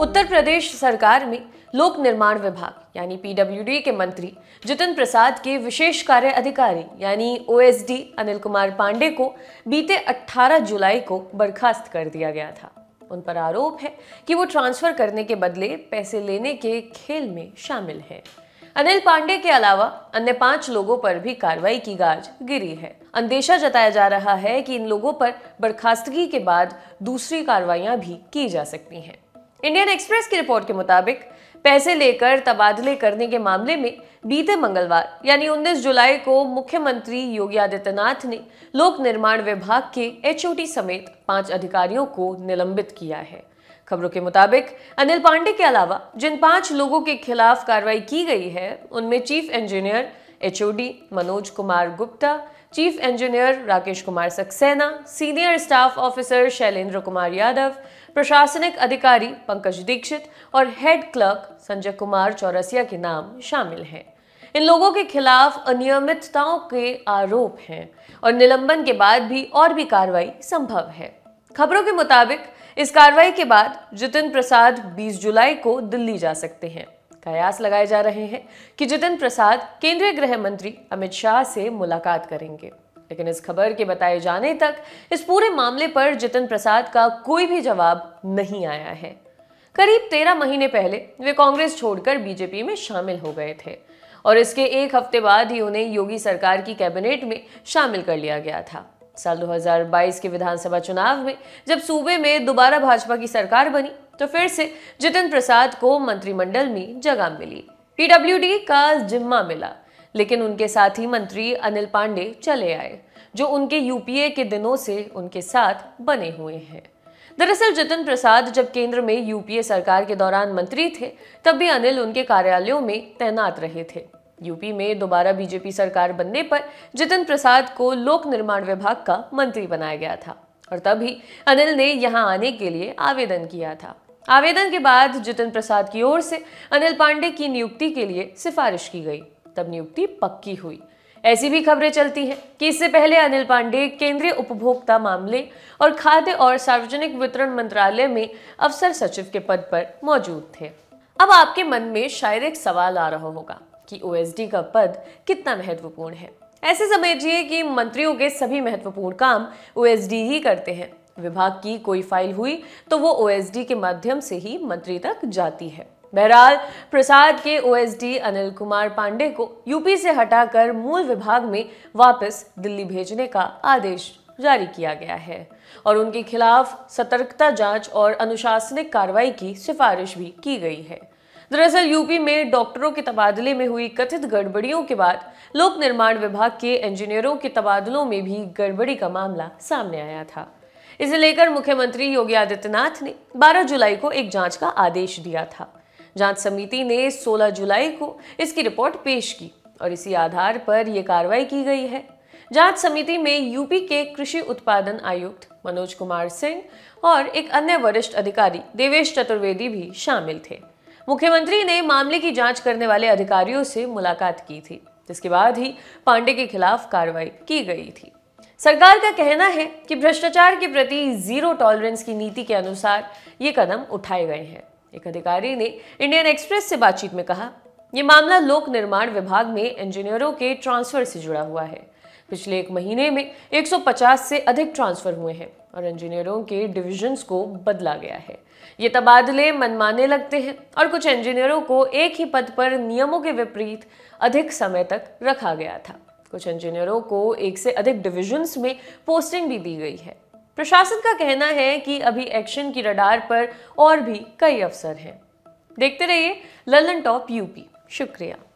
उत्तर प्रदेश सरकार में लोक निर्माण विभाग यानी पीडब्ल्यूडी के मंत्री जितिन प्रसाद के विशेष कार्य अधिकारी यानी ओएसडी अनिल कुमार पांडे को बीते 18 जुलाई को बर्खास्त कर दिया गया था उन पर आरोप है कि वो ट्रांसफर करने के बदले पैसे लेने के खेल में शामिल है अनिल पांडे के अलावा अन्य पांच लोगों पर भी कार्रवाई की गाज गिरी है अंदेशा जताया जा रहा है कि इन लोगों पर बर्खास्तगी के बाद दूसरी कार्रवाइयां भी की जा सकती हैं इंडियन एक्सप्रेस की रिपोर्ट के मुताबिक पैसे लेकर तबादले करने के मामले में बीते मंगलवार यानी 19 जुलाई को मुख्यमंत्री योगी आदित्यनाथ ने लोक निर्माण विभाग के एच समेत पांच अधिकारियों को निलंबित किया है खबरों के मुताबिक अनिल पांडे के अलावा जिन पांच लोगों के खिलाफ कार्रवाई की गई है उनमें chief engineer HOD Manoj Kumar Gupta chief engineer Rakesh Kumar Saxena senior staff officer Shailendra Kumar Yadav प्रशासनिक अधिकारी पंकज दीक्षित और हेड क्लर्क संजय कुमार चौरसिया के नाम शामिल हैं इन लोगों के खिलाफ अनियमितताओं के आरोप हैं और निलंबन के बाद भी और भी कार्रवाई संभव है खबरों के मुताबिक इस कार्रवाई के बाद जितिन प्रसाद 20 जुलाई को दिल्ली जा सकते हैं कयास लगाए जा रहे हैं कि जितिन प्रसाद केंद्रीय गृह मंत्री अमित शाह से मुलाकात करेंगे लेकिन इस खबर के बताए जाने तक इस पूरे मामले पर जितिन प्रसाद का कोई भी जवाब नहीं आया है करीब तेरह महीने पहले वे कांग्रेस छोड़कर बीजेपी में शामिल हो गए थे और इसके एक हफ्ते बाद ही उन्हें योगी सरकार की कैबिनेट में शामिल कर लिया गया था साल 2022 के विधानसभा चुनाव में जब सूबे में दोबारा भाजपा की सरकार बनी तो फिर से जितिन प्रसाद को मंत्रिमंडल में जगह मिली पीडब्ल्यूडी का जिम्मा मिला लेकिन उनके साथ ही मंत्री अनिल पांडे चले आए जो उनके यूपीए के दिनों से उनके साथ बने हुए हैं दरअसल जितिन प्रसाद जब केंद्र में यूपीए सरकार के दौरान मंत्री थे तब भी अनिल उनके कार्यालयों में तैनात रहे थे यूपी में दोबारा बीजेपी सरकार बनने पर जितिन प्रसाद को लोक निर्माण विभाग का मंत्री बनाया गया था और तभी अनिल ने यहाँ आने के लिए आवेदन किया था आवेदन के बाद जितिन प्रसाद की ओर से अनिल पांडे की नियुक्ति के लिए सिफारिश की गई तब नियुक्ति पक्की हुई ऐसी भी खबरें चलती हैं कि इससे पहले अनिल पांडे केंद्रीय उपभोक्ता मामले और खाद्य और सार्वजनिक वितरण मंत्रालय में अफसर सचिव के पद पर मौजूद थे अब आपके मन में शायद एक सवाल आ रहा होगा कि ओएसडी का पद कितना महत्वपूर्ण है ऐसे समझिए कि मंत्रियों के सभी महत्वपूर्ण काम ओएसडी ही करते हैं विभाग की कोई फाइल हुई तो वो ओएसडी के माध्यम से ही मंत्री तक जाती है बहरहाल प्रसाद के ओएसडी अनिल कुमार पांडे को यूपी से हटाकर मूल विभाग में वापस दिल्ली भेजने का आदेश जारी किया गया है और उनके खिलाफ सतर्कता जांच और अनुशासनिक कार्रवाई की सिफारिश भी की गई है दरअसल यूपी में डॉक्टरों के तबादले में हुई कथित गड़बड़ियों के बाद लोक निर्माण विभाग के इंजीनियरों के तबादलों में भी गड़बड़ी का मामला सामने आया था इसे लेकर मुख्यमंत्री योगी आदित्यनाथ ने 12 जुलाई को एक जांच का आदेश दिया था जांच समिति ने 16 जुलाई को इसकी रिपोर्ट पेश की और इसी आधार पर यह कार्रवाई की गई है जांच समिति में यूपी के कृषि उत्पादन आयुक्त मनोज कुमार सिंह और एक अन्य वरिष्ठ अधिकारी देवेश चतुर्वेदी भी शामिल थे मुख्यमंत्री ने मामले की जांच करने वाले अधिकारियों से मुलाकात की थी जिसके बाद ही पांडे के खिलाफ कार्रवाई की गई थी सरकार का कहना है कि भ्रष्टाचार के प्रति जीरो टॉलरेंस की नीति के अनुसार ये कदम उठाए गए हैं एक अधिकारी ने इंडियन एक्सप्रेस से बातचीत में कहा यह मामला लोक निर्माण विभाग में इंजीनियरों के ट्रांसफर से जुड़ा हुआ है पिछले एक महीने में 150 से अधिक ट्रांसफर हुए हैं और इंजीनियरों के डिविजन्स को बदला गया है ये तबादले मनमाने लगते हैं और कुछ इंजीनियरों को एक ही पद पर नियमों के विपरीत अधिक समय तक रखा गया था कुछ इंजीनियरों को एक से अधिक डिविजन्स में पोस्टिंग भी दी गई है प्रशासन का कहना है कि अभी एक्शन की रडार पर और भी कई अवसर हैं देखते रहिए ललन टॉप यूपी शुक्रिया